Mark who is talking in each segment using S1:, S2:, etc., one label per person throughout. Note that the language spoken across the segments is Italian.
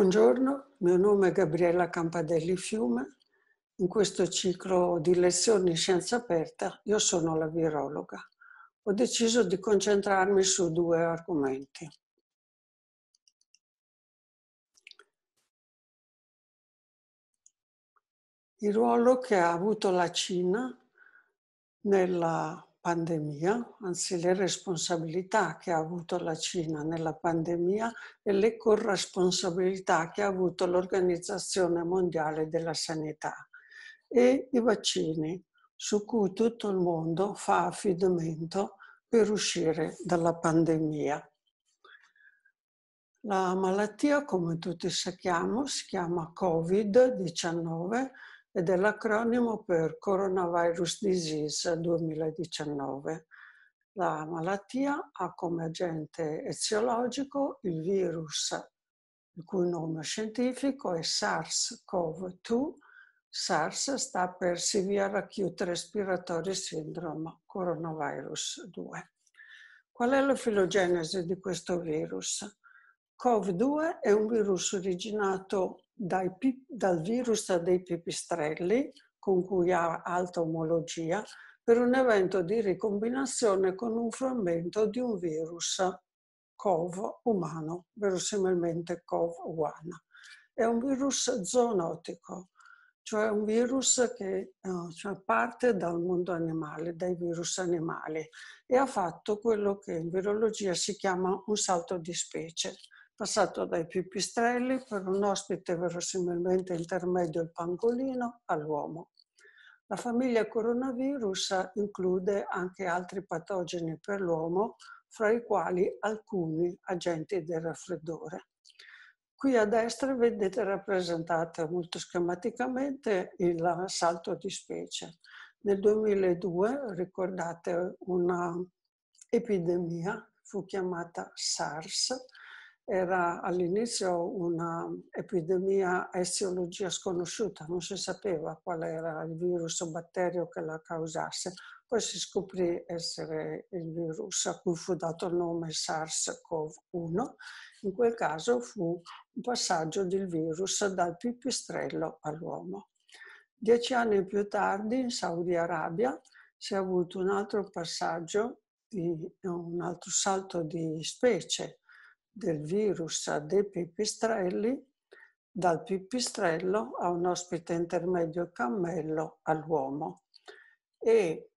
S1: Buongiorno,
S2: mio nome è Gabriella Campadelli Fiume. In questo ciclo di lezioni in scienza aperta io sono la virologa. Ho deciso di concentrarmi su due argomenti. Il ruolo che ha avuto la Cina nella pandemia, anzi le responsabilità che ha avuto la Cina nella pandemia e le corresponsabilità che ha avuto l'Organizzazione Mondiale della Sanità e i vaccini su cui tutto il mondo fa affidamento per uscire dalla pandemia. La malattia, come tutti sappiamo, si chiama Covid-19 ed è l'acronimo per Coronavirus Disease 2019. La malattia ha come agente eziologico il virus, il cui nome scientifico è SARS-CoV-2. SARS sta per Severe Acute Respiratory Syndrome, coronavirus 2. Qual è la filogenesi di questo virus? COV-2 è un virus originato dai, dal virus dei pipistrelli, con cui ha alta omologia, per un evento di ricombinazione con un frammento di un virus COV umano, verosimilmente COV-1. È un virus zoonotico, cioè un virus che eh, cioè parte dal mondo animale, dai virus animali, e ha fatto quello che in virologia si chiama un salto di specie, passato dai pipistrelli per un ospite verosimilmente intermedio il pangolino all'uomo. La famiglia coronavirus include anche altri patogeni per l'uomo, fra i quali alcuni agenti del raffreddore. Qui a destra vedete rappresentato molto schematicamente il salto di specie. Nel 2002, ricordate, una epidemia fu chiamata SARS, era all'inizio un'epidemia a etiologia sconosciuta, non si sapeva qual era il virus o batterio che la causasse. Poi si scoprì essere il virus a cui fu dato il nome SARS-CoV-1. In quel caso fu un passaggio del virus dal pipistrello all'uomo. Dieci anni più tardi, in Saudi Arabia, si è avuto un altro passaggio, di, un altro salto di specie del virus dei pipistrelli dal pipistrello a un ospite intermedio cammello all'uomo e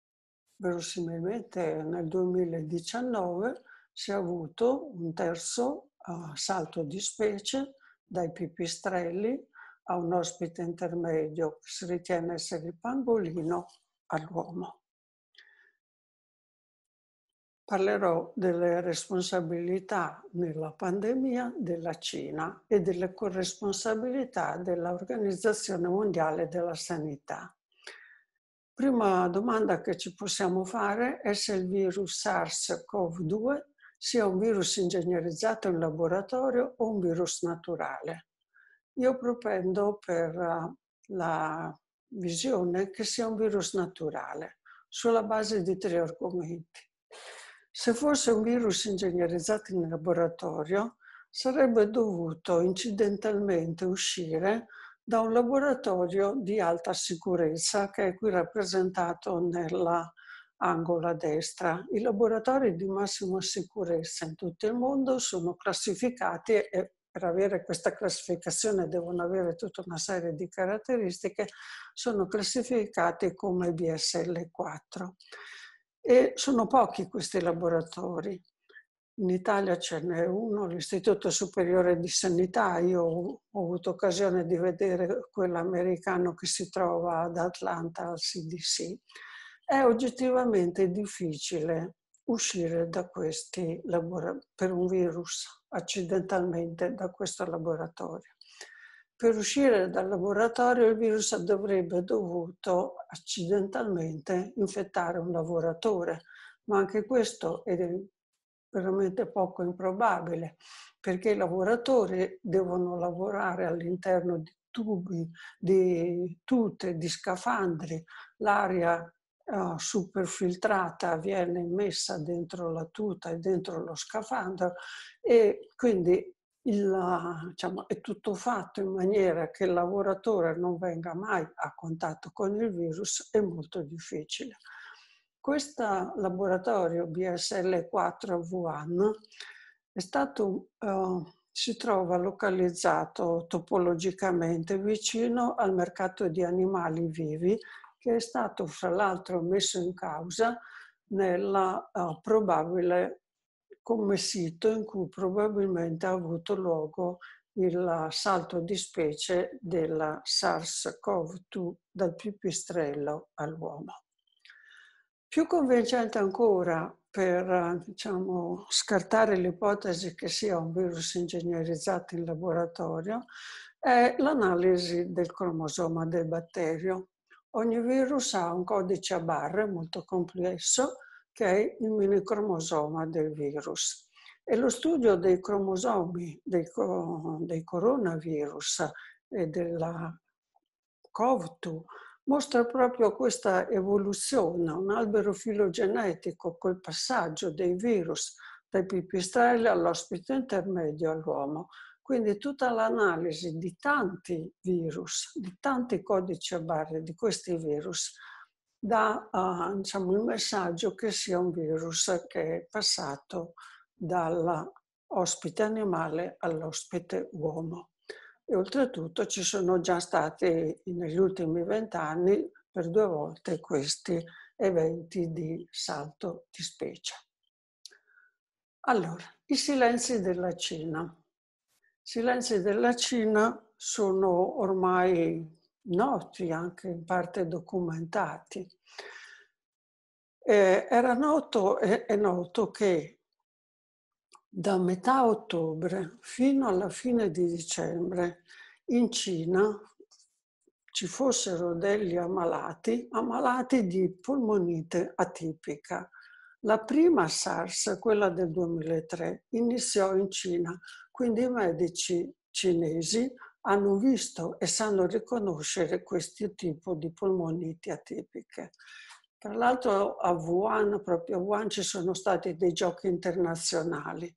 S2: verosimilmente nel 2019 si è avuto un terzo uh, salto di specie dai pipistrelli a un ospite intermedio che si ritiene essere il pangolino all'uomo parlerò delle responsabilità nella pandemia della Cina e delle corresponsabilità dell'Organizzazione Mondiale della Sanità. Prima domanda che ci possiamo fare è se il virus SARS-CoV-2 sia un virus ingegnerizzato in laboratorio o un virus naturale. Io propendo per eh, la visione che sia un virus naturale sulla base di tre argomenti. Se fosse un virus ingegnerizzato in laboratorio, sarebbe dovuto incidentalmente uscire da un laboratorio di alta sicurezza che è qui rappresentato nella angola destra. I laboratori di massima sicurezza in tutto il mondo sono classificati e per avere questa classificazione devono avere tutta una serie di caratteristiche, sono classificati come BSL4. E sono pochi questi laboratori. In Italia ce n'è uno, l'Istituto Superiore di Sanità. Io ho, ho avuto occasione di vedere quello americano che si trova ad Atlanta al CDC. È oggettivamente difficile uscire da questi laboratori per un virus accidentalmente da questo laboratorio per uscire dal laboratorio il virus dovrebbe dovuto accidentalmente infettare un lavoratore, ma anche questo è veramente poco improbabile, perché i lavoratori devono lavorare all'interno di tubi, di tute, di scafandri, l'aria eh, superfiltrata viene messa dentro la tuta e dentro lo scafandro e quindi il, diciamo, è tutto fatto in maniera che il lavoratore non venga mai a contatto con il virus è molto difficile. Questo laboratorio BSL4V1 è stato, eh, si trova localizzato topologicamente vicino al mercato di animali vivi che è stato fra l'altro messo in causa nella eh, probabile come sito in cui probabilmente ha avuto luogo il salto di specie della SARS-CoV-2 dal pipistrello all'uomo. Più convincente ancora per diciamo, scartare l'ipotesi che sia un virus ingegnerizzato in laboratorio è l'analisi del cromosoma del batterio. Ogni virus ha un codice a barre molto complesso che è il minicromosoma del virus. E lo studio dei cromosomi dei, dei coronavirus e della COVID-2 mostra proprio questa evoluzione, un albero filogenetico col passaggio dei virus dai pipistrelli all'ospite intermedio all'uomo. Quindi tutta l'analisi di tanti virus, di tanti codici a barre di questi virus, da uh, diciamo, il messaggio che sia un virus che è passato dall'ospite animale all'ospite uomo. E oltretutto ci sono già stati negli ultimi vent'anni per due volte questi eventi di salto di specie. Allora, i silenzi della Cina. I silenzi della Cina sono ormai noti, anche in parte documentati. Eh, era noto, è, è noto che da metà ottobre fino alla fine di dicembre in Cina ci fossero degli ammalati, ammalati di polmonite atipica. La prima SARS, quella del 2003, iniziò in Cina, quindi i medici cinesi hanno visto e sanno riconoscere questo tipo di polmoniti atipiche. Tra l'altro a Wuhan, proprio a Wuhan, ci sono stati dei giochi internazionali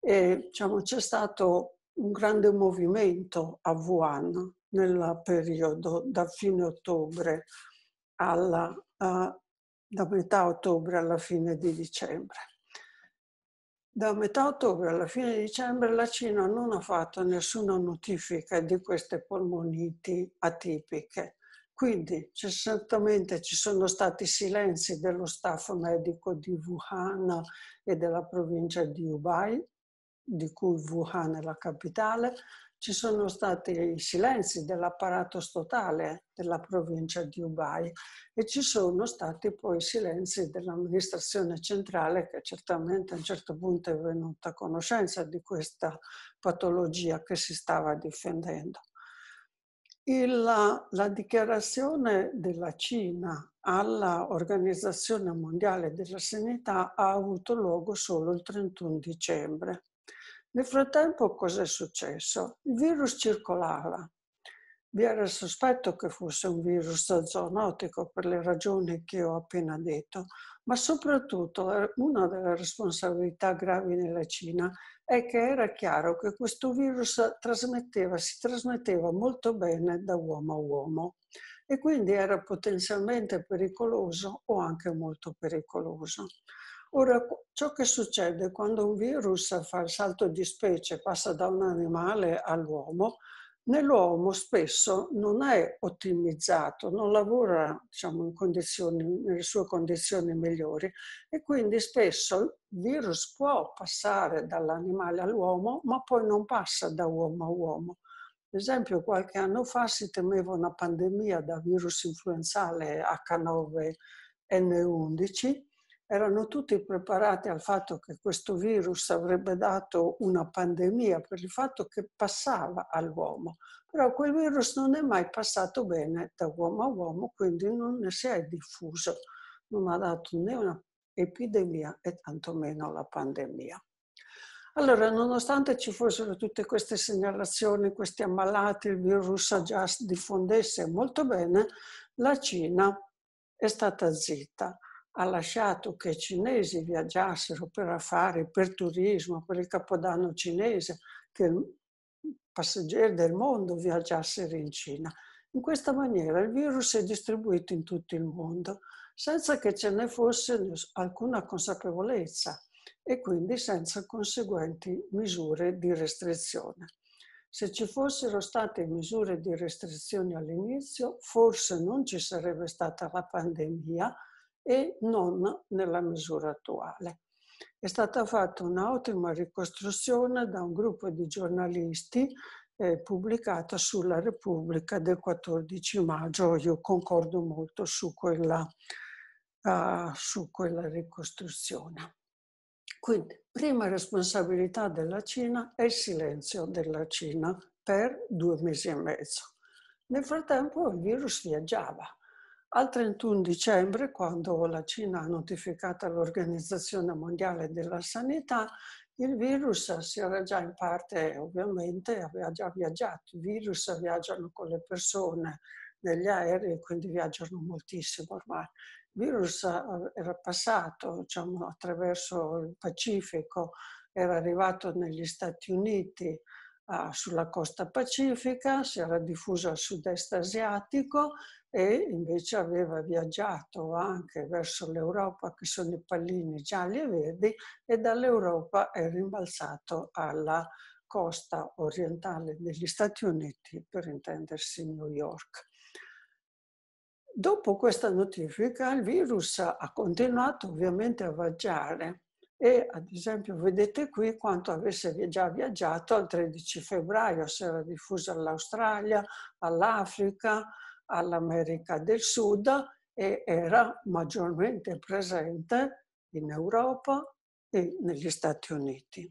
S2: e diciamo, c'è stato un grande movimento a Wuhan nel periodo da fine ottobre alla, uh, da metà ottobre alla fine di dicembre. Da metà ottobre alla fine dicembre la Cina non ha fatto nessuna notifica di queste polmoniti atipiche. Quindi certamente ci sono stati silenzi dello staff medico di Wuhan e della provincia di Hubei, di cui Wuhan è la capitale, ci sono stati i silenzi dell'apparato statale della provincia di Ubai e ci sono stati poi i silenzi dell'amministrazione centrale che certamente a un certo punto è venuta a conoscenza di questa patologia che si stava difendendo. La, la dichiarazione della Cina all'Organizzazione Mondiale della Sanità ha avuto luogo solo il 31 dicembre nel frattempo cos'è successo? Il virus circolava. Vi era il sospetto che fosse un virus zoonotico per le ragioni che ho appena detto, ma soprattutto una delle responsabilità gravi nella Cina è che era chiaro che questo virus trasmetteva, si trasmetteva molto bene da uomo a uomo e quindi era potenzialmente pericoloso o anche molto pericoloso. Ora, ciò che succede quando un virus fa il salto di specie, passa da un animale all'uomo, nell'uomo spesso non è ottimizzato, non lavora diciamo, nelle sue condizioni migliori e quindi spesso il virus può passare dall'animale all'uomo, ma poi non passa da uomo a uomo. Per esempio, qualche anno fa si temeva una pandemia da virus influenzale H9N11 erano tutti preparati al fatto che questo virus avrebbe dato una pandemia per il fatto che passava all'uomo, però quel virus non è mai passato bene da uomo a uomo, quindi non ne si è diffuso, non ha dato né un'epidemia e tantomeno la pandemia. Allora, nonostante ci fossero tutte queste segnalazioni, questi ammalati, il virus già si diffondesse molto bene, la Cina è stata zitta ha lasciato che i cinesi viaggiassero per affari, per turismo, per il capodanno cinese, che passeggeri del mondo viaggiassero in Cina. In questa maniera il virus si è distribuito in tutto il mondo senza che ce ne fosse alcuna consapevolezza e quindi senza conseguenti misure di restrizione. Se ci fossero state misure di restrizione all'inizio, forse non ci sarebbe stata la pandemia, e non nella misura attuale. È stata fatta un'ottima ricostruzione da un gruppo di giornalisti eh, pubblicata sulla Repubblica del 14 maggio. Io concordo molto su quella, uh, su quella ricostruzione. Quindi, prima responsabilità della Cina è il silenzio della Cina per due mesi e mezzo. Nel frattempo il virus viaggiava al 31 dicembre, quando la Cina ha notificato l'Organizzazione Mondiale della Sanità, il virus si era già in parte, ovviamente, aveva già viaggiato. I virus viaggiano con le persone negli aerei, quindi viaggiano moltissimo ormai. Il virus eh, era passato diciamo, attraverso il Pacifico, era arrivato negli Stati Uniti, ah, sulla costa pacifica, si era diffuso al sud-est asiatico e invece aveva viaggiato anche verso l'Europa, che sono i pallini gialli e verdi, e dall'Europa è rimbalzato alla costa orientale degli Stati Uniti, per intendersi New York. Dopo questa notifica il virus ha continuato ovviamente a viaggiare e ad esempio vedete qui quanto avesse già viaggiato al 13 febbraio, si era diffuso all'Australia, all'Africa, all'America del Sud e era maggiormente presente in Europa e negli Stati Uniti.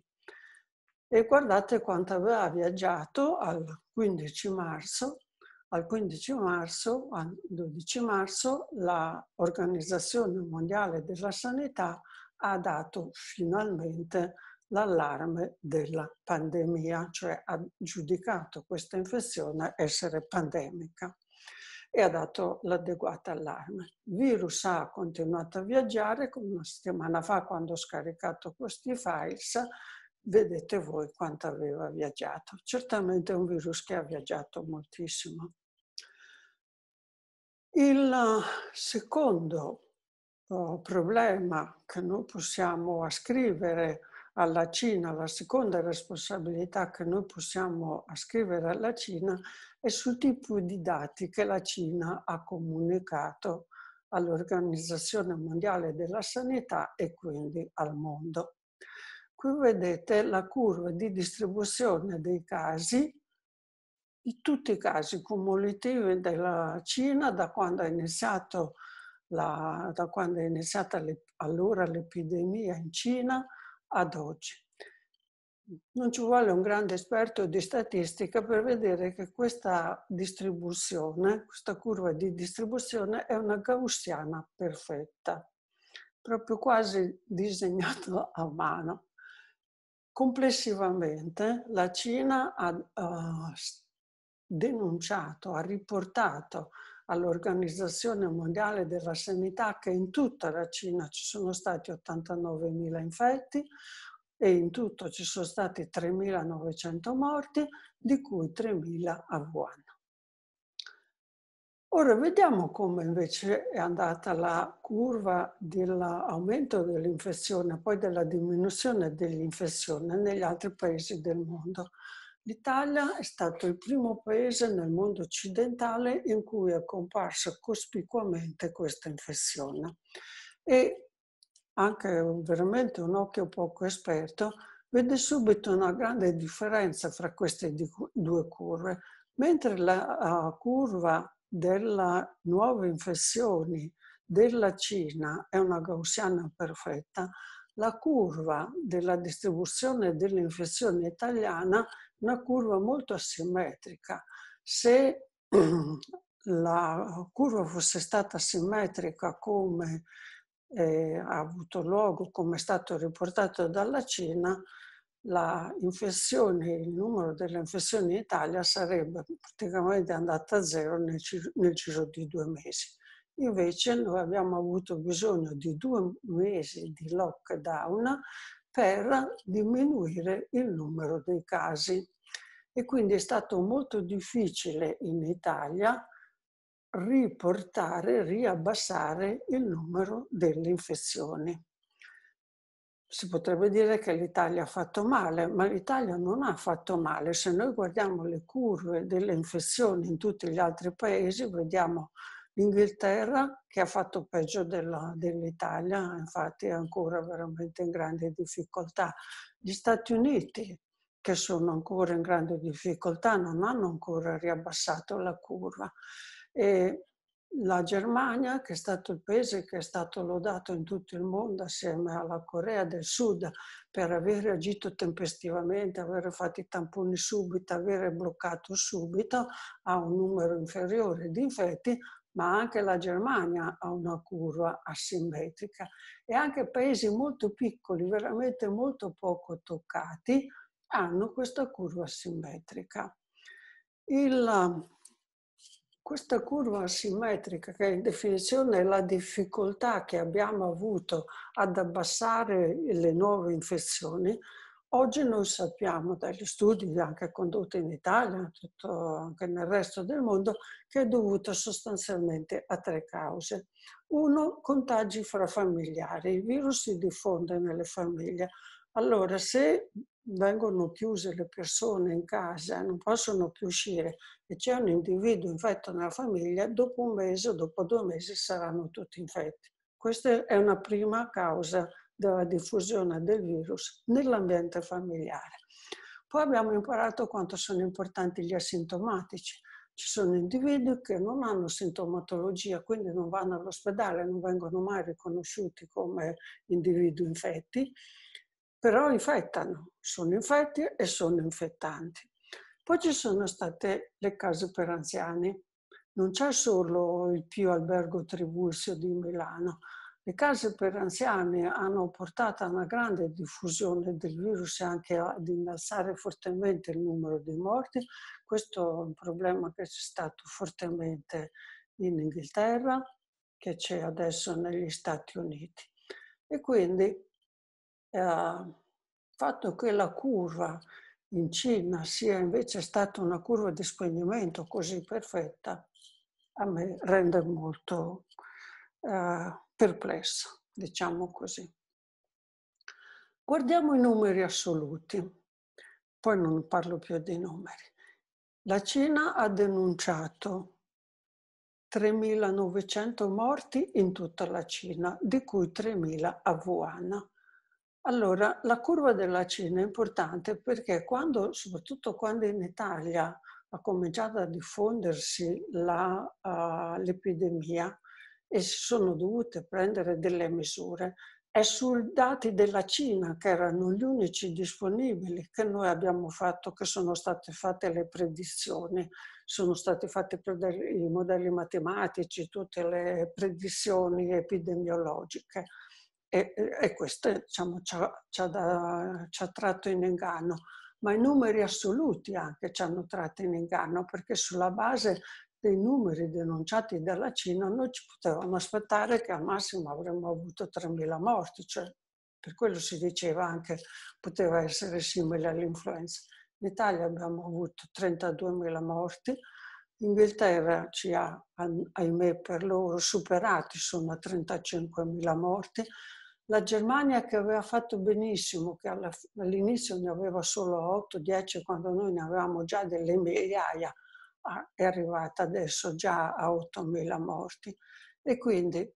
S2: E guardate quanto aveva viaggiato al 15 marzo al 15 marzo, al 12 marzo, l'Organizzazione Mondiale della Sanità ha dato finalmente l'allarme della pandemia, cioè ha giudicato questa infezione essere pandemica e ha dato l'adeguata allarme. Il virus ha continuato a viaggiare, una settimana fa quando ho scaricato questi files, vedete voi quanto aveva viaggiato. Certamente è un virus che ha viaggiato moltissimo. Il secondo eh, problema che noi possiamo ascrivere alla Cina, la seconda responsabilità che noi possiamo ascrivere alla Cina è sul tipo di dati che la Cina ha comunicato all'Organizzazione Mondiale della Sanità e quindi al mondo. Qui vedete la curva di distribuzione dei casi, di tutti i casi cumulativi della Cina da quando è iniziato la, da quando è iniziata le, allora l'epidemia in Cina ad oggi. Non ci vuole un grande esperto di statistica per vedere che questa distribuzione, questa curva di distribuzione è una gaussiana perfetta, proprio quasi disegnata a mano. Complessivamente la Cina ha uh, denunciato, ha riportato all'Organizzazione Mondiale della Sanità che in tutta la Cina ci sono stati 89.000 infetti e in tutto ci sono stati 3.900 morti, di cui 3.000 a Wuhan. Ora vediamo come invece è andata la curva dell'aumento dell'infezione, poi della diminuzione dell'infezione negli altri paesi del mondo. L'Italia è stato il primo paese nel mondo occidentale in cui è comparsa cospicuamente questa infezione e anche veramente un occhio poco esperto vede subito una grande differenza fra queste due curve. Mentre la curva delle nuove infezioni della Cina è una gaussiana perfetta, la curva della distribuzione dell'infezione italiana è una curva molto asimmetrica. Se la curva fosse stata asimmetrica come eh, ha avuto luogo, come è stato riportato dalla Cina, il numero delle infezioni in Italia sarebbe praticamente andato a zero nel, nel giro di due mesi. Invece noi abbiamo avuto bisogno di due mesi di lockdown per diminuire il numero dei casi. E quindi è stato molto difficile in Italia riportare, riabbassare il numero delle infezioni. Si potrebbe dire che l'Italia ha fatto male, ma l'Italia non ha fatto male. Se noi guardiamo le curve delle infezioni in tutti gli altri paesi, vediamo L'Inghilterra, che ha fatto peggio della, dell'Italia, infatti è ancora veramente in grande difficoltà. Gli Stati Uniti, che sono ancora in grande difficoltà, non hanno ancora riabbassato la curva. E la Germania, che è stato il paese che è stato lodato in tutto il mondo assieme alla Corea del Sud per aver reagito tempestivamente, aver fatto i tamponi subito, aver bloccato subito, ha un numero inferiore di infetti, ma anche la Germania ha una curva asimmetrica e anche paesi molto piccoli, veramente molto poco toccati, hanno questa curva asimmetrica. Il, questa curva asimmetrica, che in definizione è la difficoltà che abbiamo avuto ad abbassare le nuove infezioni, Oggi noi sappiamo dagli studi anche condotti in Italia, tutto, anche nel resto del mondo, che è dovuto sostanzialmente a tre cause. Uno, contagi fra familiari. Il virus si diffonde nelle famiglie. Allora, se vengono chiuse le persone in casa, non possono più uscire e c'è un individuo infetto nella famiglia, dopo un mese o dopo due mesi saranno tutti infetti. Questa è una prima causa della diffusione del virus nell'ambiente familiare. Poi abbiamo imparato quanto sono importanti gli asintomatici. Ci sono individui che non hanno sintomatologia, quindi non vanno all'ospedale, non vengono mai riconosciuti come individui infetti, però infettano, sono infetti e sono infettanti. Poi ci sono state le case per anziani. Non c'è solo il più Albergo Trivulzio di Milano, le case per anziani hanno portato a una grande diffusione del virus e anche ad innalzare fortemente il numero di morti. Questo è un problema che c'è stato fortemente in Inghilterra, che c'è adesso negli Stati Uniti. E quindi il eh, fatto che la curva in Cina sia invece stata una curva di spegnimento così perfetta, a me rende molto... Eh, perplessa, diciamo così. Guardiamo i numeri assoluti, poi non parlo più dei numeri. La Cina ha denunciato 3.900 morti in tutta la Cina, di cui 3.000 a Wuhan. Allora, la curva della Cina è importante perché quando, soprattutto quando in Italia ha cominciato a diffondersi eh, l'epidemia, e si sono dovute prendere delle misure è sui dati della Cina, che erano gli unici disponibili, che noi abbiamo fatto, che sono state fatte le predizioni, sono stati fatti i modelli matematici, tutte le predizioni epidemiologiche. E, e questo diciamo, ci, ha, ci, ha da, ci ha tratto in inganno, ma i numeri assoluti anche ci hanno tratto in inganno, perché sulla base dei numeri denunciati dalla Cina, noi ci potevamo aspettare che al massimo avremmo avuto 3.000 morti, cioè per quello si diceva anche poteva essere simile all'influenza. In Italia abbiamo avuto 32.000 morti, Inghilterra ci ha, ahimè per loro, superati, sono 35.000 morti. La Germania che aveva fatto benissimo, che all'inizio ne aveva solo 8-10 quando noi ne avevamo già delle migliaia, Ah, è arrivata adesso già a 8.000 morti. E quindi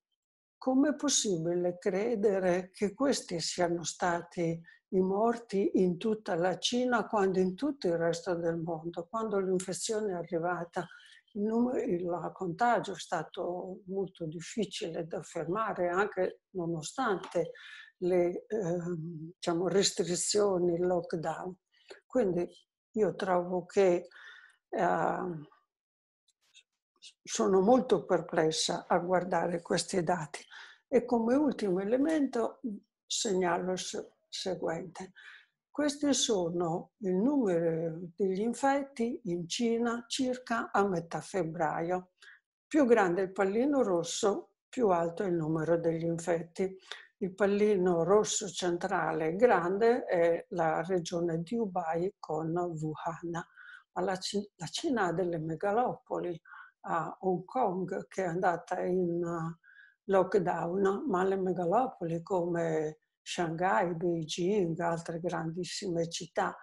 S2: com'è possibile credere che questi siano stati i morti in tutta la Cina quando in tutto il resto del mondo, quando l'infezione è arrivata, il, numero, il contagio è stato molto difficile da fermare anche nonostante le eh, diciamo, restrizioni, il lockdown. Quindi io trovo che Ehm, sono molto perplessa a guardare questi dati. E come ultimo elemento segnalo il seguente. Questi sono il numero degli infetti in Cina circa a metà febbraio. Più grande il pallino rosso, più alto il numero degli infetti. Il pallino rosso centrale grande è la regione di Hubei con Wuhan alla C- la Cina ha delle megalopoli, a Hong Kong che è andata in eh, lockdown, ma le megalopoli come Shanghai, Beijing, altre grandissime città.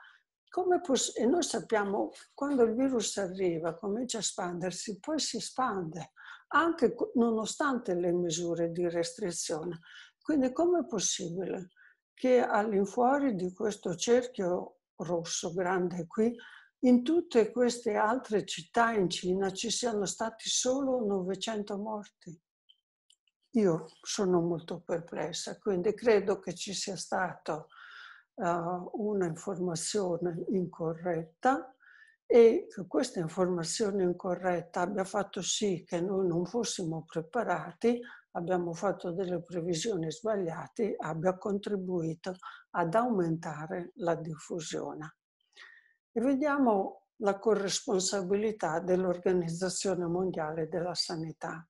S2: Poss- e noi sappiamo quando il virus arriva, comincia a espandersi, poi si espande, anche nonostante le misure di restrizione. Quindi com'è possibile che all'infuori di questo cerchio rosso grande qui in tutte queste altre città in Cina ci siano stati solo 900 morti. Io sono molto perplessa, quindi credo che ci sia stata uh, eh, un'informazione incorretta e che questa informazione incorretta abbia fatto sì che noi non fossimo preparati, abbiamo fatto delle previsioni sbagliate, abbia contribuito ad aumentare la diffusione. E vediamo la corresponsabilità dell'Organizzazione Mondiale della Sanità.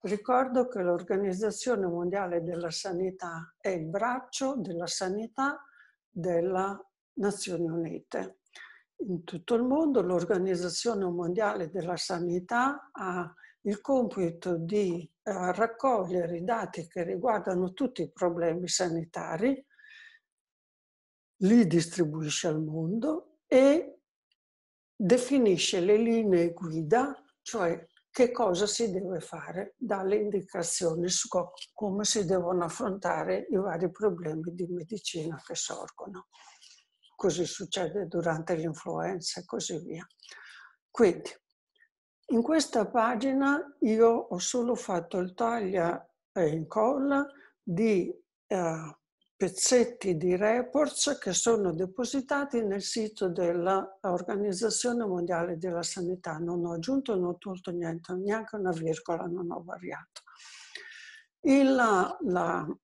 S2: Ricordo che l'Organizzazione Mondiale della Sanità è il braccio della sanità delle Nazioni Unite. In tutto il mondo l'Organizzazione Mondiale della Sanità ha il compito di eh, raccogliere i dati che riguardano tutti i problemi sanitari, li distribuisce al mondo e definisce le linee guida, cioè che cosa si deve fare, dà le indicazioni su come si devono affrontare i vari problemi di medicina che sorgono. Così succede durante l'influenza e così via. Quindi, in questa pagina io ho solo fatto il taglia e incolla di eh, pezzetti di reports che sono depositati nel sito dell'Organizzazione Mondiale della Sanità. Non ho aggiunto, non ho tolto niente, neanche una virgola, non ho variato.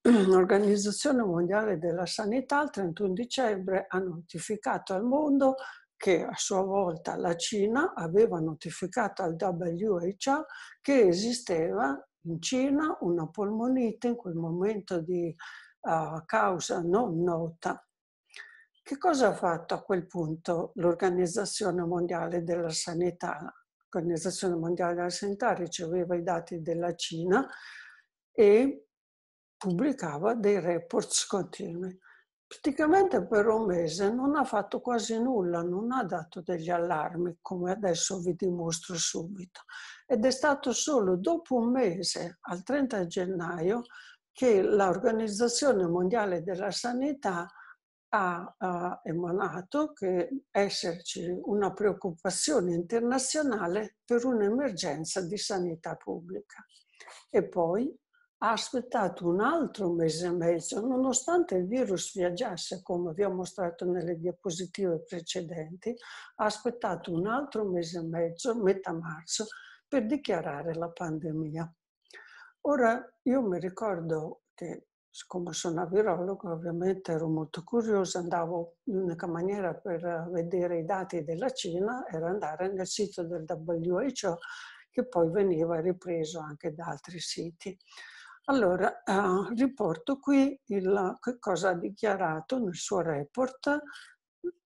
S2: L'Organizzazione Mondiale della Sanità il 31 dicembre ha notificato al mondo che a sua volta la Cina aveva notificato al WHO che esisteva in Cina una polmonite in quel momento di causa non nota. Che cosa ha fatto a quel punto l'Organizzazione Mondiale della Sanità? L'Organizzazione Mondiale della Sanità riceveva i dati della Cina e pubblicava dei reports continui. Praticamente per un mese non ha fatto quasi nulla, non ha dato degli allarmi, come adesso vi dimostro subito. Ed è stato solo dopo un mese, al 30 gennaio, che l'Organizzazione Mondiale della Sanità ha uh, emanato che esserci una preoccupazione internazionale per un'emergenza di sanità pubblica. E poi ha aspettato un altro mese e mezzo, nonostante il virus viaggiasse, come vi ho mostrato nelle diapositive precedenti, ha aspettato un altro mese e mezzo, metà marzo, per dichiarare la pandemia. Ora io mi ricordo che siccome sono virologo, ovviamente ero molto curiosa, andavo, l'unica maniera per vedere i dati della Cina era andare nel sito del WHO che poi veniva ripreso anche da altri siti. Allora, eh, riporto qui il, che cosa ha dichiarato nel suo report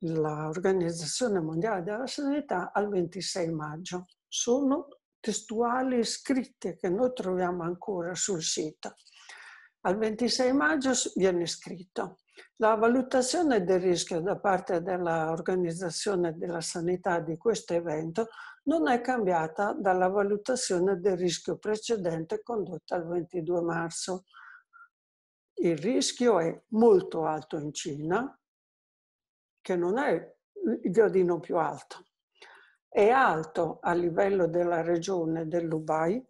S2: l'Organizzazione Mondiale della Sanità al 26 maggio. Sono testuali scritte che noi troviamo ancora sul sito. Al 26 maggio viene scritto la valutazione del rischio da parte dell'Organizzazione della Sanità di questo evento non è cambiata dalla valutazione del rischio precedente condotta il 22 marzo. Il rischio è molto alto in Cina, che non è il gradino più alto è alto a livello della regione dell'Ubai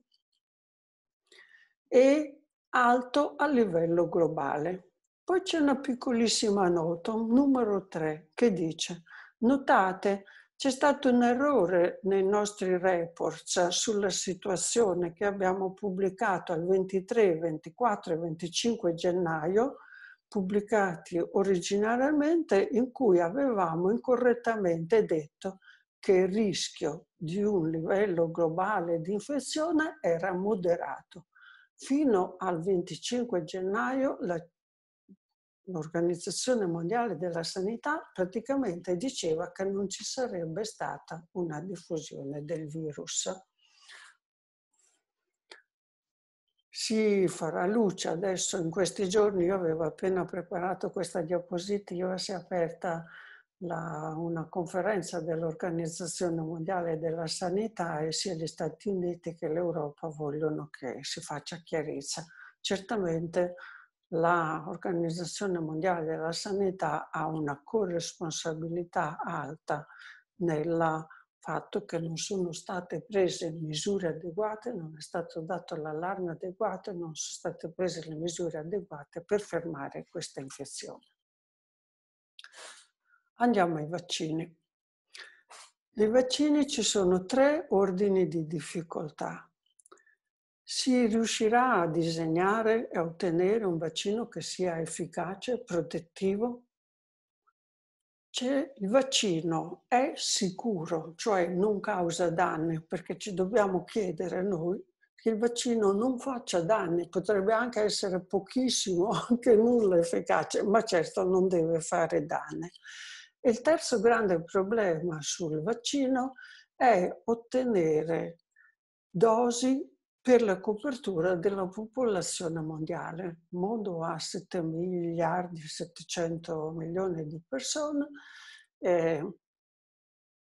S2: e alto a livello globale. Poi c'è una piccolissima nota, numero 3, che dice, notate, c'è stato un errore nei nostri report sulla situazione che abbiamo pubblicato il 23, 24 e 25 gennaio, pubblicati originariamente in cui avevamo incorrettamente detto che il rischio di un livello globale di infezione era moderato. Fino al 25 gennaio la l'Organizzazione Mondiale della Sanità praticamente diceva che non ci sarebbe stata una diffusione del virus. Si farà luce adesso in questi giorni, io avevo appena preparato questa diapositiva, si è aperta la, una conferenza dell'Organizzazione Mondiale della Sanità e sia gli Stati Uniti che l'Europa vogliono che si faccia chiarezza. Certamente l'Organizzazione Mondiale della Sanità ha una corresponsabilità alta nel fatto che non sono state prese misure adeguate, non è stato dato l'allarme adeguato, non sono state prese le misure adeguate per fermare questa infezione. Andiamo ai vaccini. Nei vaccini ci sono tre ordini di difficoltà. Si riuscirà a disegnare e a ottenere un vaccino che sia efficace, protettivo? C'è il vaccino è sicuro, cioè non causa danni, perché ci dobbiamo chiedere noi che il vaccino non faccia danni, potrebbe anche essere pochissimo, anche nulla efficace, ma certo non deve fare danni. Il terzo grande problema sul vaccino è ottenere dosi per la copertura della popolazione mondiale. Il mondo ha 7 miliardi e 700 milioni di persone, eh,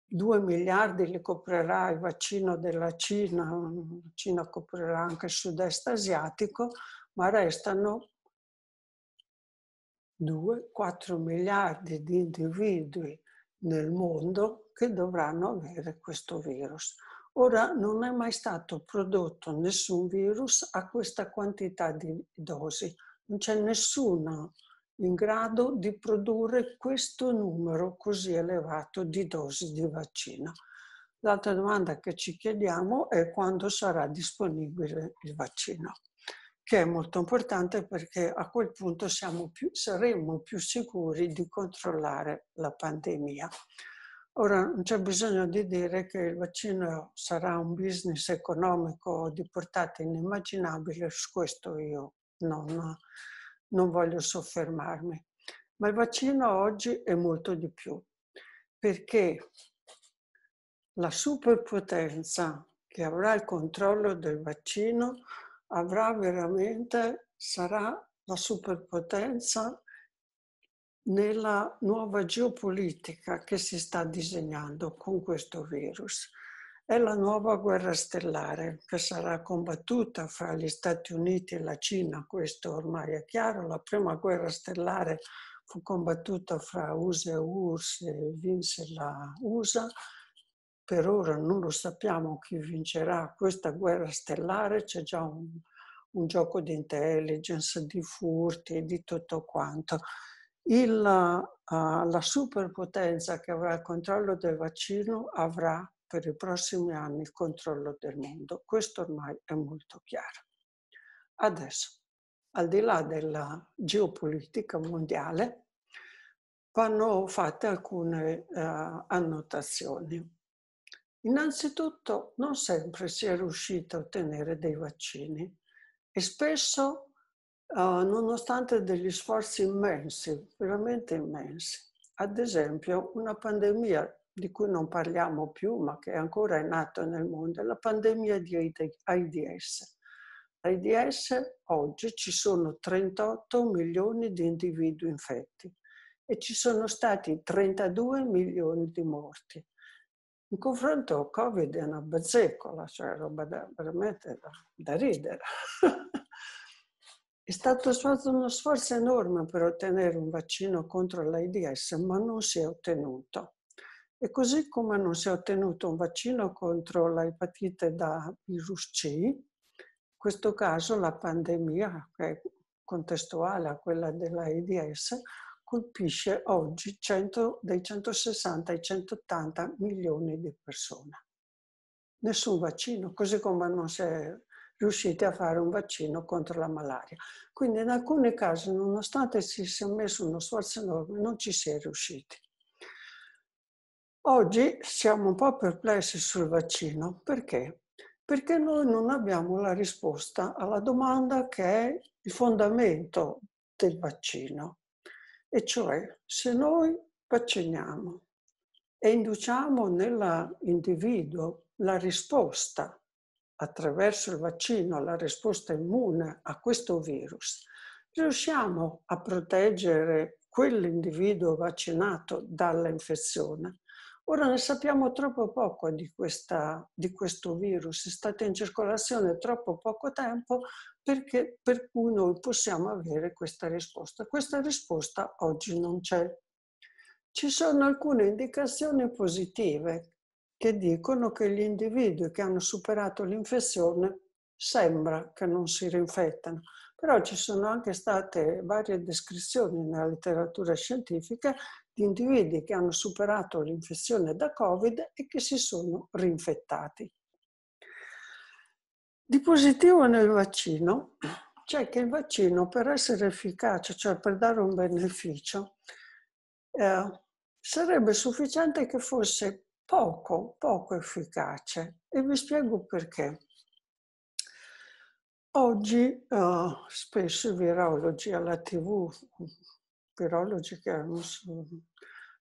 S2: 2 miliardi li coprerà il vaccino della Cina, la Cina coprirà anche il sud-est asiatico, ma restano 2, 4 miliardi di individui nel mondo che dovranno avere questo virus. Ora non è mai stato prodotto nessun virus a questa quantità di dosi, non c'è nessuno in grado di produrre questo numero così elevato di dosi di vaccino. L'altra domanda che ci chiediamo è quando sarà disponibile il vaccino che è molto importante perché a quel punto più, saremmo più sicuri di controllare la pandemia. Ora non c'è bisogno di dire che il vaccino sarà un business economico di portata inimmaginabile, su questo io non, non voglio soffermarmi. Ma il vaccino oggi è molto di più, perché la superpotenza che avrà il controllo del vaccino avrà veramente, sarà la superpotenza nella nuova geopolitica che si sta disegnando con questo virus. È la nuova guerra stellare che sarà combattuta fra gli Stati Uniti e la Cina, questo ormai è chiaro. La prima guerra stellare fu combattuta fra USA e URSS e vinse la USA per ora non lo sappiamo chi vincerà questa guerra stellare, c'è già un, un gioco di intelligence, di furti, di tutto quanto. Il, uh, la superpotenza che avrà il controllo del vaccino avrà per i prossimi anni il controllo del mondo. Questo ormai è molto chiaro. Adesso, al di là della geopolitica mondiale, vanno fatte alcune uh, annotazioni. Innanzitutto non sempre si è riusciti a ottenere dei vaccini e spesso, eh, nonostante degli sforzi immensi, veramente immensi, ad esempio una pandemia di cui non parliamo più ma che è ancora è nata nel mondo, è la pandemia di AIDS. AIDS oggi ci sono 38 milioni di individui infetti e ci sono stati 32 milioni di morti in confronto al Covid è una bazzecola, cioè roba da, veramente da, da ridere. è stato fatto uno sforzo enorme per ottenere un vaccino contro l'AIDS, ma non si è ottenuto. E così come non si è ottenuto un vaccino contro l'epatite da virus C, in questo caso la pandemia, che è contestuale a quella dell'AIDS, colpisce oggi 100, dai 160 ai 180 milioni di persone. Nessun vaccino, così come non si è riusciti a fare un vaccino contro la malaria. Quindi in alcuni casi, nonostante si sia messo uno sforzo enorme, non ci si è riusciti. Oggi siamo un po' perplessi sul vaccino, perché? Perché noi non abbiamo la risposta alla domanda che è il fondamento del vaccino, e cioè, se noi vacciniamo e induciamo nell'individuo la risposta attraverso il vaccino, la risposta immune a questo virus, riusciamo a proteggere quell'individuo vaccinato dall'infezione, Ora ne sappiamo troppo poco di, questa, di, questo virus, è stato in circolazione troppo poco tempo perché, per cui noi possiamo avere questa risposta. Questa risposta oggi non c'è. Ci sono alcune indicazioni positive che dicono che gli individui che hanno superato l'infezione sembra che non si rinfettano, però ci sono anche state varie descrizioni nella letteratura scientifica di individui che hanno superato l'infezione da Covid e che si sono rinfettati. Di positivo nel vaccino c'è che il vaccino per essere efficace, cioè per dare un beneficio, eh, sarebbe sufficiente che fosse poco, poco efficace e vi spiego perché. Oggi eh, spesso i virologi alla tv, virologi che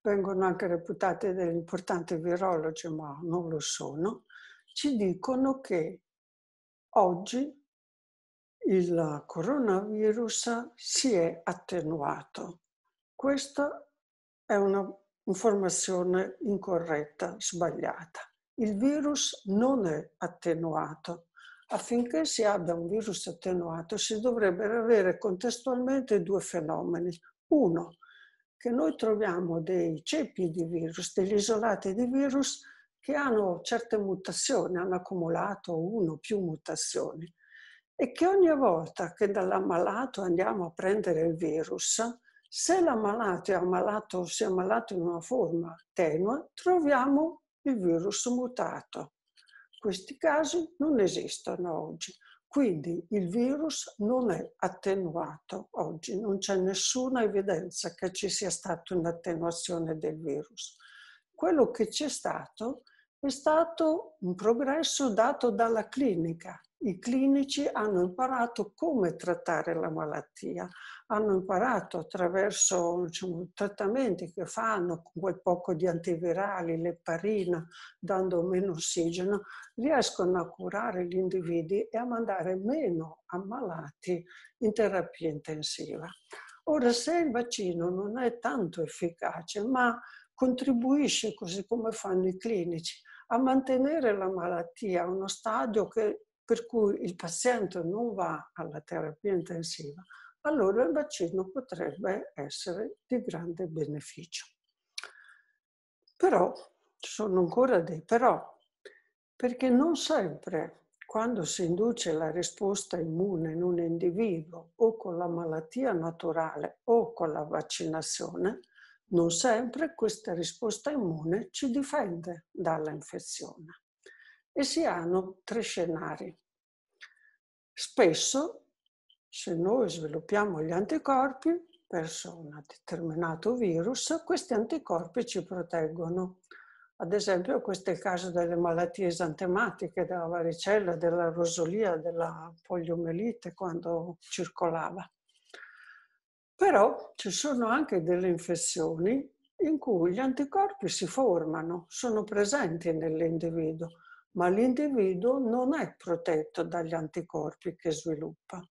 S2: vengono anche reputati degli importanti virologi, ma non lo sono, ci dicono che oggi il coronavirus si è attenuato. Questa è un'informazione incorretta, sbagliata. Il virus non è attenuato. Affinché si abbia un virus attenuato si dovrebbero avere contestualmente due fenomeni. Uno, che noi troviamo dei ceppi di virus, degli isolati di virus che hanno certe mutazioni, hanno accumulato uno o più mutazioni e che ogni volta che dall'ammalato andiamo a prendere il virus, se l'ammalato è ammalato, o si è ammalato in una forma tenue, troviamo il virus mutato. Questi casi non esistono oggi. Quindi il virus non è attenuato oggi, non c'è nessuna evidenza che ci sia stata un'attenuazione del virus. Quello che c'è stato è stato un progresso dato dalla clinica, i clinici hanno imparato come trattare la malattia, hanno imparato attraverso diciamo, trattamenti che fanno con quel poco di antivirali, l'eparina, dando meno ossigeno, riescono a curare gli individui e a mandare meno ammalati in terapia intensiva. Ora, se il vaccino non è tanto efficace, ma contribuisce, così come fanno i clinici, a mantenere la malattia a uno stadio che per cui il paziente non va alla terapia intensiva, allora il vaccino potrebbe essere di grande beneficio. Però, ci sono ancora dei però, perché non sempre quando si induce la risposta immune in un individuo o con la malattia naturale o con la vaccinazione, non sempre questa risposta immune ci difende dalla infezione. E si hanno tre scenari. Spesso, se noi sviluppiamo gli anticorpi verso un determinato virus, questi anticorpi ci proteggono. Ad esempio, questo è il caso delle malattie esantematiche, della varicella, della rosolia, della poliomielite quando circolava. Però ci sono anche delle infezioni in cui gli anticorpi si formano, sono presenti nell'individuo ma l'individuo non è protetto dagli anticorpi che sviluppa.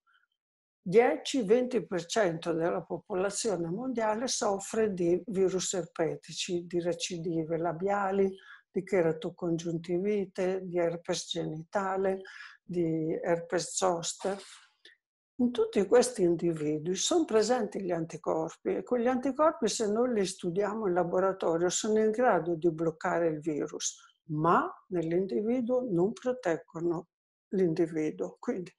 S2: 10-20% della popolazione mondiale soffre di virus erpetici, di recidive labiali, di cheratocongiuntivite, di herpes genitale, di herpes zoster. In tutti questi individui sono presenti gli anticorpi e quegli anticorpi se noi li studiamo in laboratorio sono in grado di bloccare il virus, ma nell'individuo non proteggono l'individuo. Quindi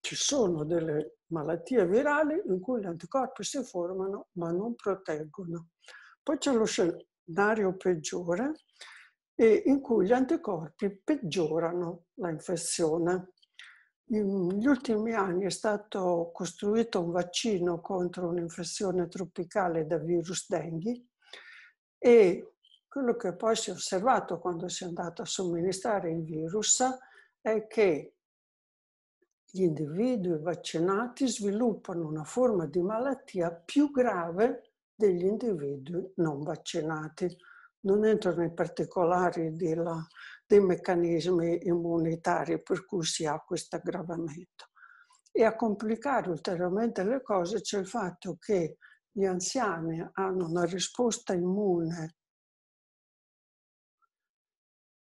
S2: ci sono delle malattie virali in cui gli anticorpi si formano ma non proteggono. Poi c'è lo scenario peggiore in cui gli anticorpi peggiorano la infezione. Negli ultimi anni è stato costruito un vaccino contro un'infezione tropicale da virus dengue e quello che poi si è osservato quando si è andato a somministrare il virus è che gli individui vaccinati sviluppano una forma di malattia più grave degli individui non vaccinati. Non entro nei particolari della, dei meccanismi immunitari per cui si ha questo aggravamento. E a complicare ulteriormente le cose c'è il fatto che gli anziani hanno una risposta immune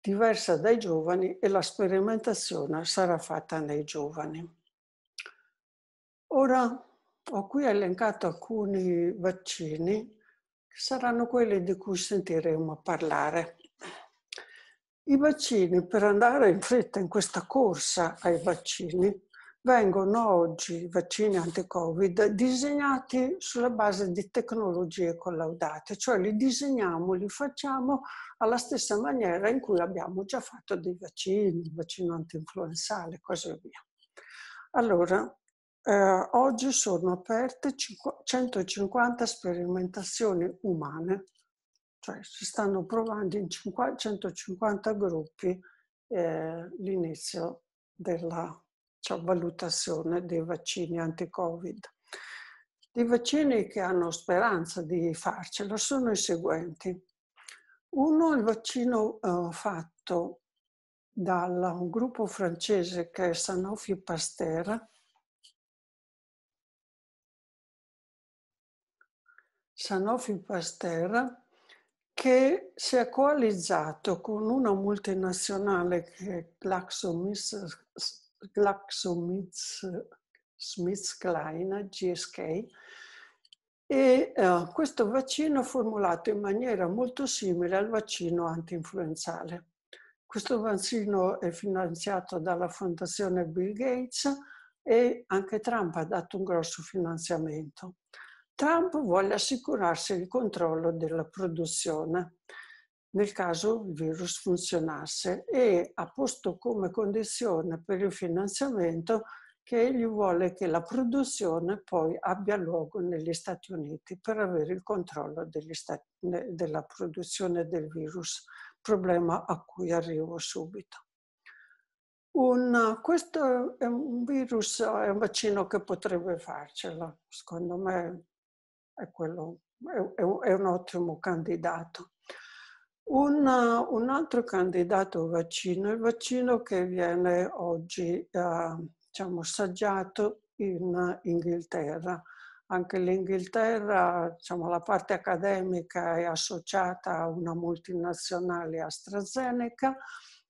S2: diversa dai giovani e la sperimentazione sarà fatta nei giovani. Ora ho qui elencato alcuni vaccini che saranno quelli di cui sentiremo parlare. I vaccini, per andare in fretta in questa corsa ai vaccini, vengono oggi i vaccini anti-Covid disegnati sulla base di tecnologie collaudate, cioè li disegniamo, li facciamo alla stessa maniera in cui abbiamo già fatto dei vaccini, il vaccino anti-influenzale, e così via. Allora, eh, oggi sono aperte 150 sperimentazioni umane, cioè si stanno provando in 150 gruppi eh, l'inizio della valutazione dei vaccini anti-Covid. I vaccini che hanno speranza di farcela sono i seguenti. Uno, è il vaccino eh, fatto da un gruppo francese che è Sanofi Pasteur, Sanofi Pasteur, che si è coalizzato con una multinazionale che è Glaxo GlaxoSmithKline, GSK, e uh, questo vaccino è formulato in maniera molto simile al vaccino anti-influenzale. Questo vaccino è finanziato dalla Fondazione Bill Gates e anche Trump ha dato un grosso finanziamento. Trump vuole assicurarsi il controllo della produzione nel caso il virus funzionasse e ha posto come condizione per il finanziamento che egli vuole che la produzione poi abbia luogo negli Stati Uniti per avere il controllo Stati, della produzione del virus, problema a cui arrivo subito. Un, questo è un virus, è un vaccino che potrebbe farcela, secondo me è, quello, è, è un ottimo candidato. Un, un altro candidato vaccino, il vaccino che viene oggi eh, diciamo, assaggiato in Inghilterra. Anche l'Inghilterra, diciamo, la parte accademica è associata a una multinazionale AstraZeneca.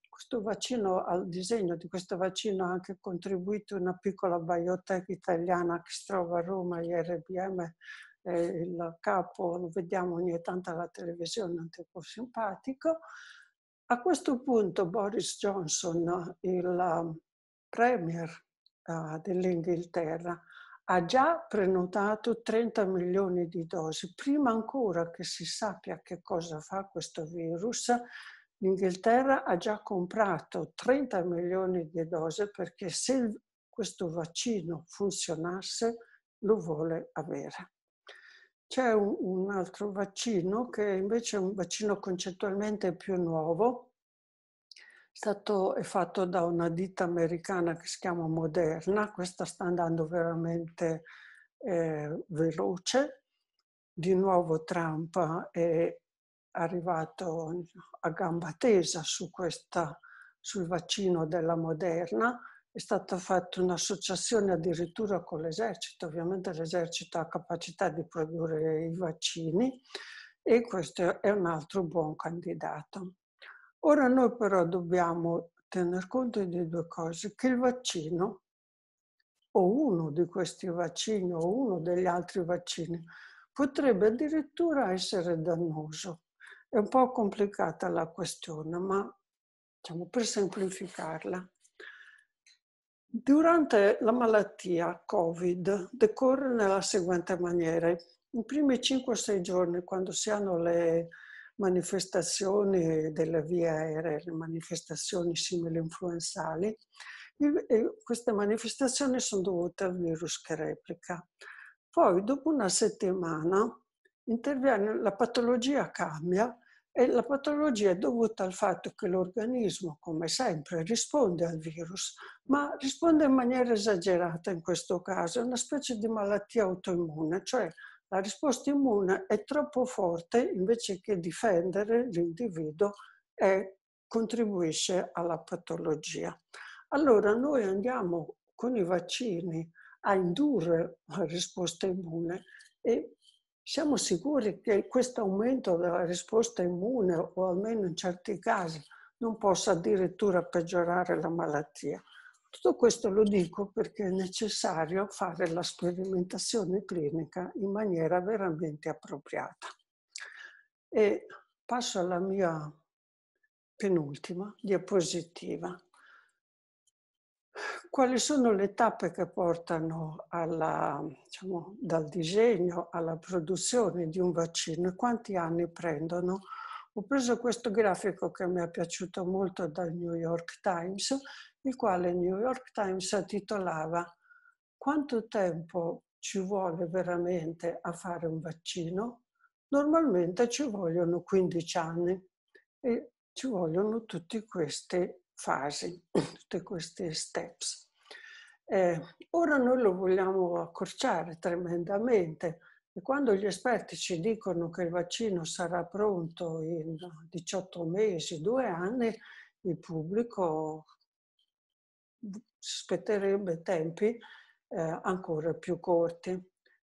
S2: Questo vaccino, al disegno di questo vaccino ha anche contribuito una piccola biotech italiana che si trova a Roma, IRBM eh, il capo lo vediamo ogni tanto alla televisione, un tipo simpatico. A questo punto Boris Johnson, il um, premier eh, dell'Inghilterra, ha già prenotato 30 milioni di dosi. Prima ancora che si sappia che cosa fa questo virus, l'Inghilterra ha già comprato 30 milioni di dosi perché se questo vaccino funzionasse lo vuole avere. C'è un, un altro vaccino che invece è un vaccino concettualmente più nuovo, stato, è fatto da una ditta americana che si chiama Moderna, questa sta andando veramente eh, veloce. Di nuovo Trump è arrivato a gamba tesa su questa, sul vaccino della Moderna è stata fatta un'associazione addirittura con l'esercito, ovviamente l'esercito ha capacità di produrre i vaccini e questo è un altro buon candidato. Ora noi però dobbiamo tener conto di due cose, che il vaccino o uno di questi vaccini o uno degli altri vaccini potrebbe addirittura essere dannoso. È un po' complicata la questione, ma diciamo, per semplificarla, Durante la malattia Covid decorre nella seguente maniera. I primi 5-6 giorni, quando si hanno le manifestazioni delle vie aeree, le manifestazioni simili influenzali, eh, queste manifestazioni sono dovute al virus che replica. Poi, dopo una settimana, interviene, la patologia cambia e la patologia è dovuta al fatto che l'organismo, come sempre, risponde al virus, ma risponde in maniera esagerata in questo caso, è una specie di malattia autoimmune, cioè la risposta immune è troppo forte invece che difendere l'individuo e contribuisce alla patologia. Allora noi andiamo con i vaccini a indurre la risposta immune e siamo sicuri che questo aumento della risposta immune, o almeno in certi casi, non possa addirittura peggiorare la malattia. Tutto questo lo dico perché è necessario fare la sperimentazione clinica in maniera veramente appropriata. E passo alla mia penultima diapositiva quali sono le tappe che portano alla, diciamo, dal disegno alla produzione di un vaccino e quanti anni prendono. Ho preso questo grafico che mi è piaciuto molto dal New York Times, il quale New York Times titolava Quanto tempo ci vuole veramente a fare un vaccino? Normalmente ci vogliono 15 anni e ci vogliono tutte queste fasi, tutti questi steps. Eh, ora noi lo vogliamo accorciare tremendamente e quando gli esperti ci dicono che il vaccino sarà pronto in 18 mesi, 2 anni, il pubblico aspetterebbe tempi eh, ancora più corti.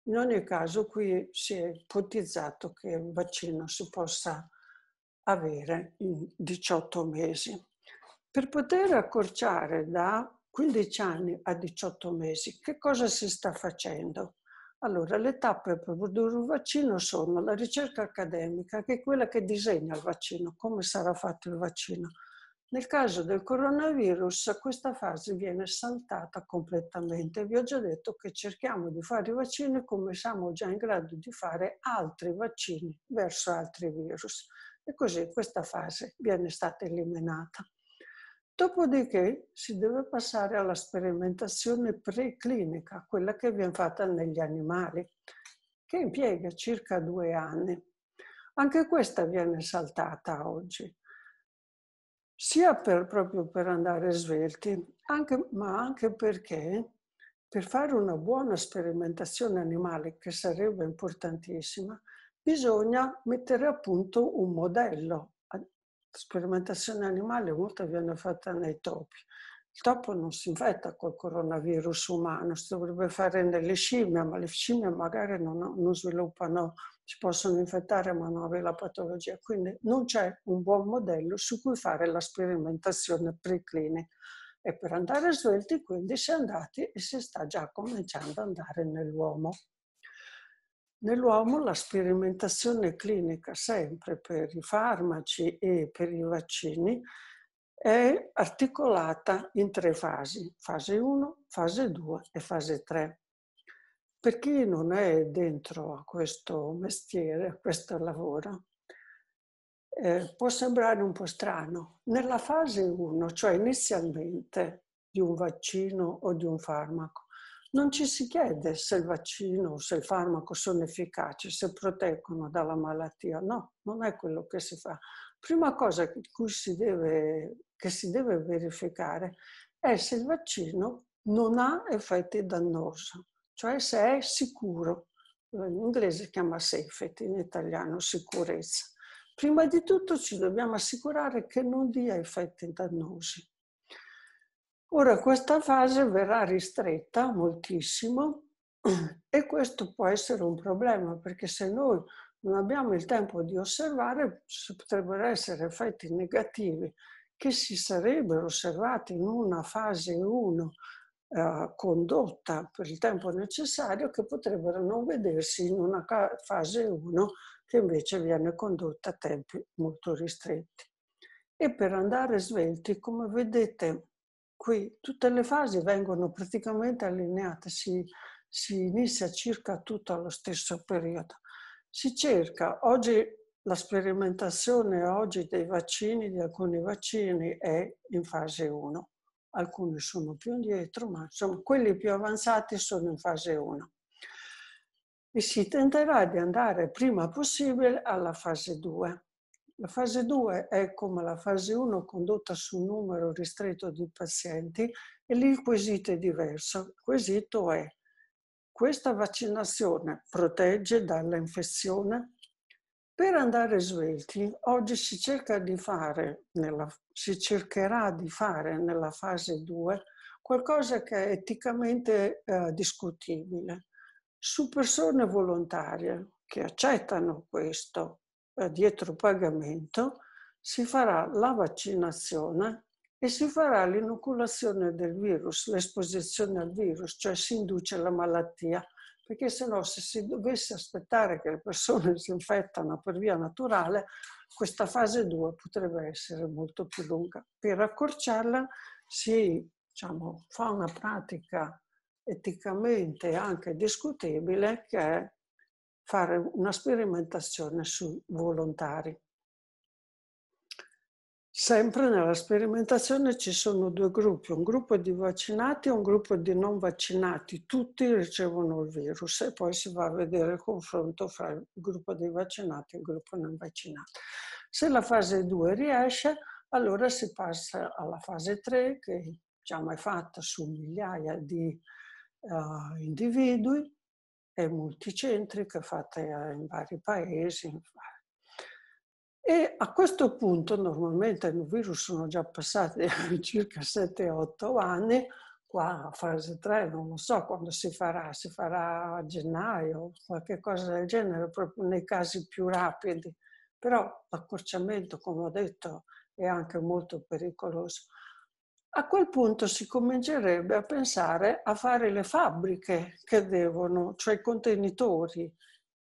S2: In ogni caso qui si è ipotizzato che il vaccino si possa avere in 18 mesi. Per poter accorciare da 15 anni a 18 mesi, che cosa si sta facendo? Allora, le tappe per produrre un vaccino sono la ricerca accademica, che è quella che disegna il vaccino, come sarà fatto il vaccino. Nel caso del coronavirus questa fase viene saltata completamente. Vi ho già detto che cerchiamo di fare i vaccini come siamo già in grado di fare altri vaccini verso altri virus. E così questa fase viene stata eliminata. Dopodiché si deve passare alla sperimentazione preclinica, quella che viene fatta negli animali, che impiega circa due anni. Anche questa viene saltata oggi, sia per, proprio per andare svelti, anche, ma anche perché per fare una buona sperimentazione animale, che sarebbe importantissima, bisogna mettere a punto un modello, sperimentazione animale molta viene fatta nei topi. Il topo non si infetta col coronavirus umano, si dovrebbe fare nelle scimmie, ma le scimmie magari non, non sviluppano, si possono infettare ma non avere la patologia. Quindi non c'è un buon modello su cui fare la sperimentazione preclinica. E per andare svelti quindi si è andati e si sta già cominciando ad andare nell'uomo. Nell'uomo la sperimentazione clinica sempre per i farmaci e per i vaccini è articolata in tre fasi, fase 1, fase 2 e fase 3. Per chi non è dentro a questo mestiere, a questo lavoro, eh, può sembrare un po' strano. Nella fase 1, cioè inizialmente di un vaccino o di un farmaco, non ci si chiede se il vaccino se il farmaco sono efficaci, se proteggono dalla malattia. No, non è quello che si fa. Prima cosa si deve, che si deve verificare è se il vaccino non ha effetti dannosi, cioè se è sicuro. In inglese si chiama safety, in italiano sicurezza. Prima di tutto ci dobbiamo assicurare che non dia effetti dannosi. Ora questa fase verrà ristretta moltissimo e questo può essere un problema perché se noi non abbiamo il tempo di osservare ci potrebbero essere effetti negativi che si sarebbero osservati in una fase 1 eh, condotta per il tempo necessario che potrebbero non vedersi in una fase 1 che invece viene condotta a tempi molto ristretti. E per andare svelti, come vedete, qui tutte le fasi vengono praticamente allineate, si, si inizia circa tutto allo stesso periodo. Si cerca, oggi la sperimentazione oggi dei vaccini, di alcuni vaccini, è in fase 1. Alcuni sono più indietro, ma insomma quelli più avanzati sono in fase 1. E si tenterà di andare prima possibile alla fase 2. La fase 2 è come la fase 1 condotta su un numero ristretto di pazienti e lì il quesito è diverso. Il quesito è questa vaccinazione protegge dall'infezione? Per andare svelti, oggi si, cerca di fare nella, si cercherà di fare nella fase 2 qualcosa che è eticamente eh, discutibile su persone volontarie che accettano questo eh, dietro pagamento, si farà la vaccinazione e si farà l'inoculazione del virus, l'esposizione al virus, cioè si induce la malattia, perché se no se si dovesse aspettare che le persone si infettano per via naturale, questa fase 2 potrebbe essere molto più lunga. Per accorciarla si diciamo, fa una pratica eticamente anche discutibile che è fare una sperimentazione sui volontari. Sempre nella sperimentazione ci sono due gruppi, un gruppo di vaccinati e un gruppo di non vaccinati. Tutti ricevono il virus e poi si va a vedere il confronto fra il gruppo dei vaccinati e il gruppo non vaccinato. Se la fase 2 riesce, allora si passa alla fase 3 che diciamo, è fatta su migliaia di uh, individui è multicentrica, fatta eh, in vari paesi. E a questo punto, normalmente nel virus sono già passati circa 7-8 anni, qua a fase 3 non lo so quando si farà, si farà a gennaio, qualche cosa del genere, proprio nei casi più rapidi. Però l'accorciamento, come ho detto, è anche molto pericoloso a quel punto si comincerebbe a pensare a fare le fabbriche che devono, cioè i contenitori,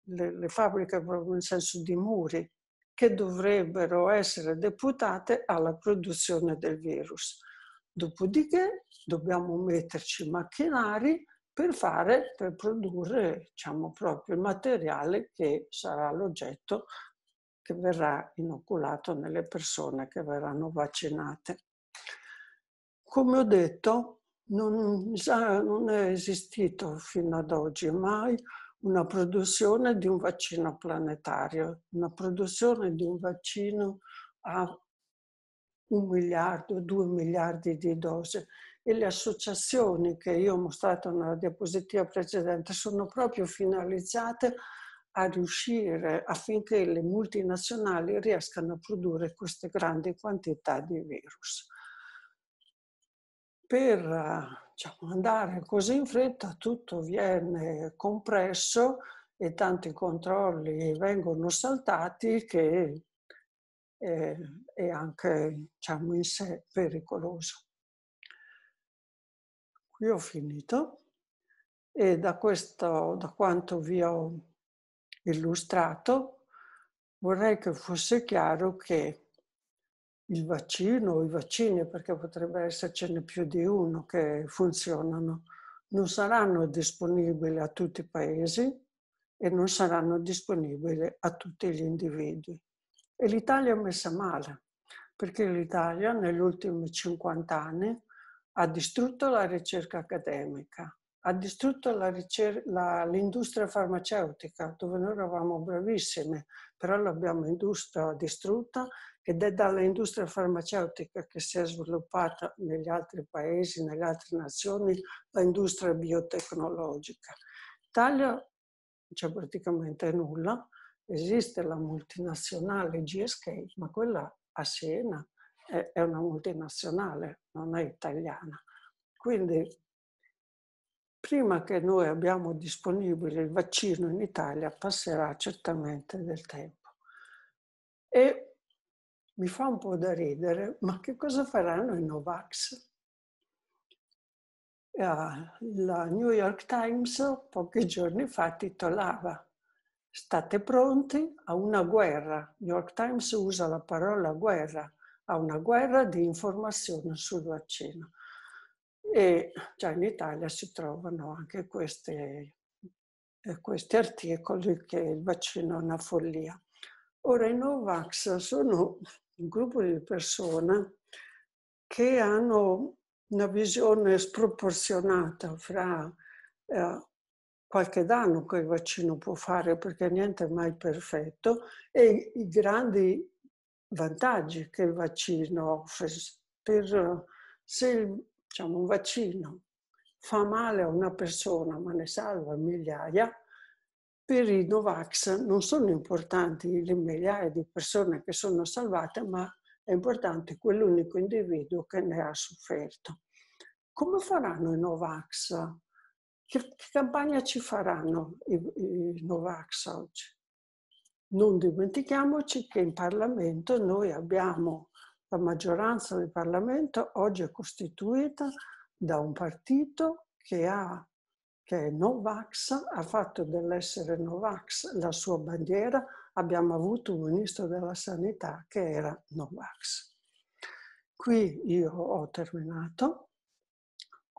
S2: le, le fabbriche proprio in senso di muri, che dovrebbero essere deputate alla produzione del virus. Dopodiché dobbiamo metterci macchinari per fare, per produrre, diciamo, proprio il materiale che sarà l'oggetto che verrà inoculato nelle persone che verranno vaccinate. Come ho detto, non, non è esistito fino ad oggi mai una produzione di un vaccino planetario, una produzione di un vaccino a un miliardo, due miliardi di dose. E le associazioni che io ho mostrato nella diapositiva precedente sono proprio finalizzate a riuscire affinché le multinazionali riescano a produrre queste grandi quantità di virus per diciamo, andare così in fretta tutto viene compresso e tanti controlli vengono saltati che eh, è anche diciamo, in sé pericoloso. Qui ho finito e da, questo, da quanto vi ho illustrato vorrei che fosse chiaro che il vaccino o i vaccini, perché potrebbe essercene più di uno che funzionano, non saranno disponibili a tutti i paesi e non saranno disponibili a tutti gli individui. E l'Italia è messa male, perché l'Italia negli ultimi 50 anni ha distrutto la ricerca accademica, ha distrutto la ricer- la, l'industria farmaceutica, dove noi eravamo bravissime, però l'abbiamo distrutta ed è dall'industria farmaceutica che si è sviluppata negli altri paesi, nelle altre nazioni, l'industria biotecnologica. In Italia c'è cioè, praticamente nulla, esiste la multinazionale GSK, ma quella a Siena è, è una multinazionale, non è italiana. Quindi prima che noi abbiamo disponibile il vaccino in Italia passerà certamente del tempo. E mi fa un po' da ridere, ma che cosa faranno i Novax? Ah, la New York Times pochi giorni fa titolava State pronti a una guerra. New York Times usa la parola guerra, a una guerra di informazione sul vaccino. E già in Italia si trovano anche queste, eh, questi articoli che il vaccino è una follia. Ora i Novax sono un gruppo di persone che hanno una visione sproporzionata fra eh, qualche danno che il vaccino può fare, perché niente è mai perfetto, e i grandi vantaggi che il vaccino offre. Per, se diciamo, un vaccino fa male a una persona ma ne salva migliaia, per i Novax non sono importanti le migliaia di persone che sono salvate, ma è importante quell'unico individuo che ne ha sofferto. Come faranno i Novax? Che, che campagna ci faranno i, i Novax oggi? Non dimentichiamoci che in Parlamento noi abbiamo la maggioranza del Parlamento oggi è costituita da un partito che ha che è Novax, ha fatto dell'essere Novax la sua bandiera, abbiamo avuto un ministro della sanità che era Novax. Qui io ho terminato,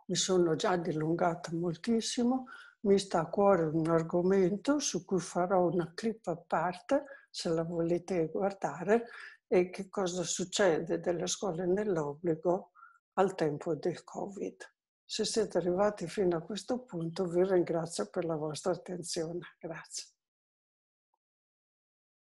S2: mi sono già dilungata moltissimo, mi sta a cuore un argomento su cui farò una clip a parte, se la volete guardare, e che cosa succede delle scuole nell'obbligo al tempo del Covid. Se siete arrivati fino a questo punto vi ringrazio per la vostra attenzione. Grazie.